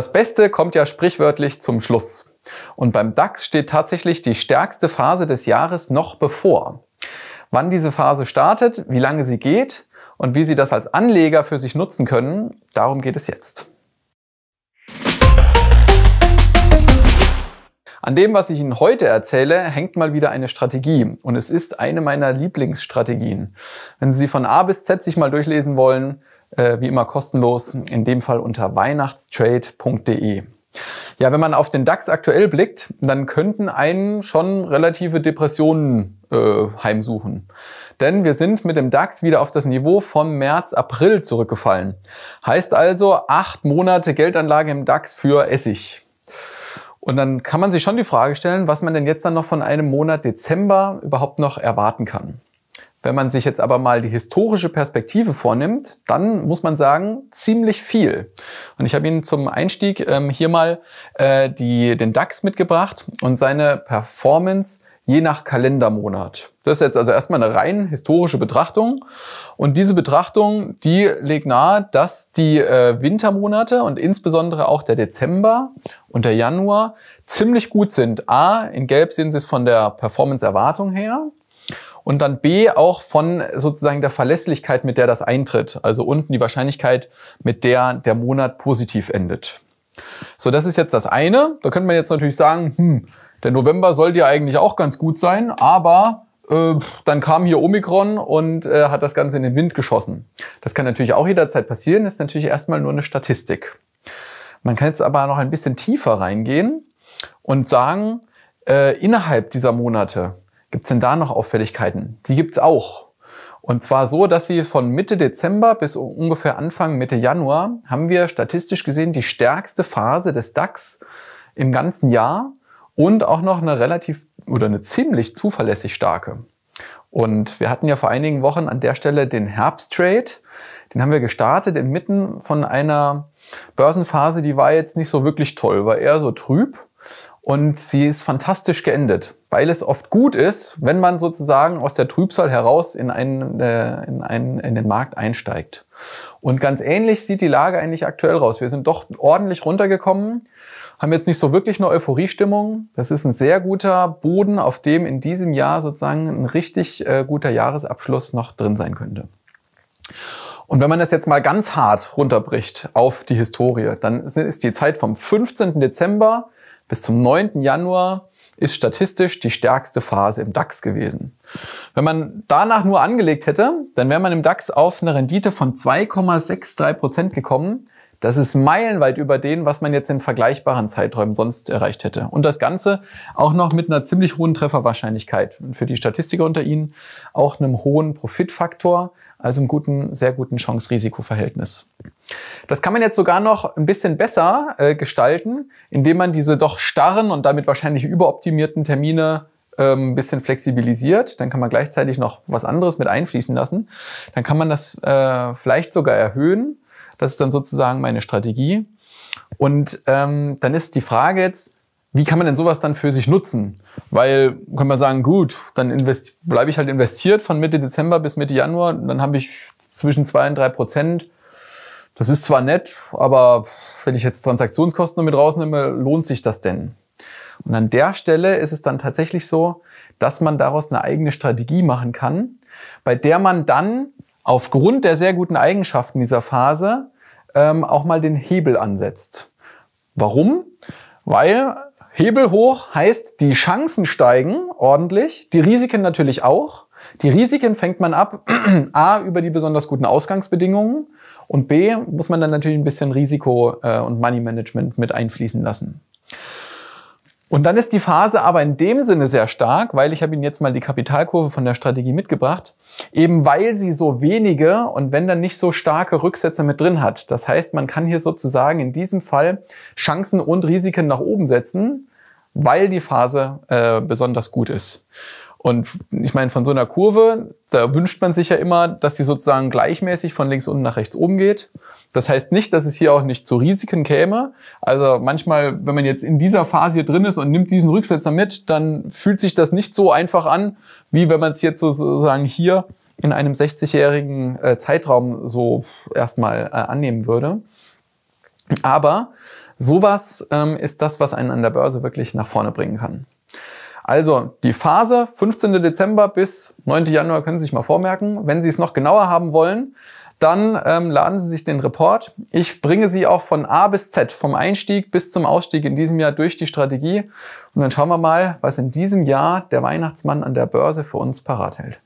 Das Beste kommt ja sprichwörtlich zum Schluss. Und beim DAX steht tatsächlich die stärkste Phase des Jahres noch bevor. Wann diese Phase startet, wie lange sie geht und wie Sie das als Anleger für sich nutzen können, darum geht es jetzt. An dem, was ich Ihnen heute erzähle, hängt mal wieder eine Strategie und es ist eine meiner Lieblingsstrategien. Wenn Sie von A bis Z sich mal durchlesen wollen, äh, wie immer kostenlos, in dem Fall unter weihnachtstrade.de. Ja, wenn man auf den DAX aktuell blickt, dann könnten einen schon relative Depressionen äh, heimsuchen. Denn wir sind mit dem DAX wieder auf das Niveau von März, April zurückgefallen. Heißt also acht Monate Geldanlage im DAX für Essig. Und dann kann man sich schon die Frage stellen, was man denn jetzt dann noch von einem Monat Dezember überhaupt noch erwarten kann. Wenn man sich jetzt aber mal die historische Perspektive vornimmt, dann muss man sagen, ziemlich viel. Und ich habe Ihnen zum Einstieg ähm, hier mal äh, die, den DAX mitgebracht und seine Performance je nach Kalendermonat. Das ist jetzt also erstmal eine rein historische Betrachtung. Und diese Betrachtung, die legt nahe, dass die äh, Wintermonate und insbesondere auch der Dezember und der Januar ziemlich gut sind. A, in Gelb sehen Sie es von der Performance-Erwartung her. Und dann B auch von sozusagen der Verlässlichkeit, mit der das eintritt. Also unten die Wahrscheinlichkeit, mit der der Monat positiv endet. So, das ist jetzt das eine. Da könnte man jetzt natürlich sagen, hm, der November sollte ja eigentlich auch ganz gut sein, aber äh, dann kam hier Omikron und äh, hat das Ganze in den Wind geschossen. Das kann natürlich auch jederzeit passieren, ist natürlich erstmal nur eine Statistik. Man kann jetzt aber noch ein bisschen tiefer reingehen und sagen, äh, innerhalb dieser Monate Gibt es denn da noch Auffälligkeiten? Die gibt es auch. Und zwar so, dass sie von Mitte Dezember bis ungefähr Anfang Mitte Januar haben wir statistisch gesehen die stärkste Phase des DAX im ganzen Jahr und auch noch eine relativ oder eine ziemlich zuverlässig starke. Und wir hatten ja vor einigen Wochen an der Stelle den Herbsttrade. Den haben wir gestartet inmitten von einer Börsenphase, die war jetzt nicht so wirklich toll, war eher so trüb und sie ist fantastisch geendet, weil es oft gut ist, wenn man sozusagen aus der Trübsal heraus in, einen, äh, in, einen, in den Markt einsteigt. Und ganz ähnlich sieht die Lage eigentlich aktuell raus. Wir sind doch ordentlich runtergekommen, haben jetzt nicht so wirklich eine Euphoriestimmung. Das ist ein sehr guter Boden, auf dem in diesem Jahr sozusagen ein richtig äh, guter Jahresabschluss noch drin sein könnte. Und wenn man das jetzt mal ganz hart runterbricht auf die Historie, dann ist die Zeit vom 15. Dezember bis zum 9. Januar ist statistisch die stärkste Phase im DAX gewesen. Wenn man danach nur angelegt hätte, dann wäre man im DAX auf eine Rendite von 2,63 Prozent gekommen. Das ist meilenweit über den, was man jetzt in vergleichbaren Zeiträumen sonst erreicht hätte. Und das Ganze auch noch mit einer ziemlich hohen Trefferwahrscheinlichkeit für die Statistiker unter Ihnen, auch einem hohen Profitfaktor, also einem guten, sehr guten Chance-Risiko-Verhältnis. Das kann man jetzt sogar noch ein bisschen besser äh, gestalten, indem man diese doch starren und damit wahrscheinlich überoptimierten Termine ähm, ein bisschen flexibilisiert. Dann kann man gleichzeitig noch was anderes mit einfließen lassen. Dann kann man das äh, vielleicht sogar erhöhen. Das ist dann sozusagen meine Strategie. Und ähm, dann ist die Frage jetzt, wie kann man denn sowas dann für sich nutzen? Weil kann man sagen, gut, dann bleibe ich halt investiert von Mitte Dezember bis Mitte Januar, dann habe ich zwischen zwei und drei Prozent das ist zwar nett, aber wenn ich jetzt Transaktionskosten mit rausnehme, lohnt sich das denn? Und an der Stelle ist es dann tatsächlich so, dass man daraus eine eigene Strategie machen kann, bei der man dann aufgrund der sehr guten Eigenschaften dieser Phase ähm, auch mal den Hebel ansetzt. Warum? Weil Hebel hoch heißt, die Chancen steigen ordentlich, die Risiken natürlich auch. Die Risiken fängt man ab, a, über die besonders guten Ausgangsbedingungen und B, muss man dann natürlich ein bisschen Risiko äh, und Money Management mit einfließen lassen. Und dann ist die Phase aber in dem Sinne sehr stark, weil ich habe Ihnen jetzt mal die Kapitalkurve von der Strategie mitgebracht, eben weil sie so wenige und wenn dann nicht so starke Rücksätze mit drin hat. Das heißt, man kann hier sozusagen in diesem Fall Chancen und Risiken nach oben setzen, weil die Phase äh, besonders gut ist. Und ich meine, von so einer Kurve, da wünscht man sich ja immer, dass die sozusagen gleichmäßig von links unten nach rechts oben geht. Das heißt nicht, dass es hier auch nicht zu Risiken käme. Also manchmal, wenn man jetzt in dieser Phase hier drin ist und nimmt diesen Rücksetzer mit, dann fühlt sich das nicht so einfach an, wie wenn man es jetzt sozusagen hier in einem 60-jährigen äh, Zeitraum so erstmal äh, annehmen würde. Aber sowas ähm, ist das, was einen an der Börse wirklich nach vorne bringen kann. Also die Phase 15. Dezember bis 9. Januar können Sie sich mal vormerken. Wenn Sie es noch genauer haben wollen, dann ähm, laden Sie sich den Report. Ich bringe Sie auch von A bis Z, vom Einstieg bis zum Ausstieg in diesem Jahr durch die Strategie. Und dann schauen wir mal, was in diesem Jahr der Weihnachtsmann an der Börse für uns parat hält.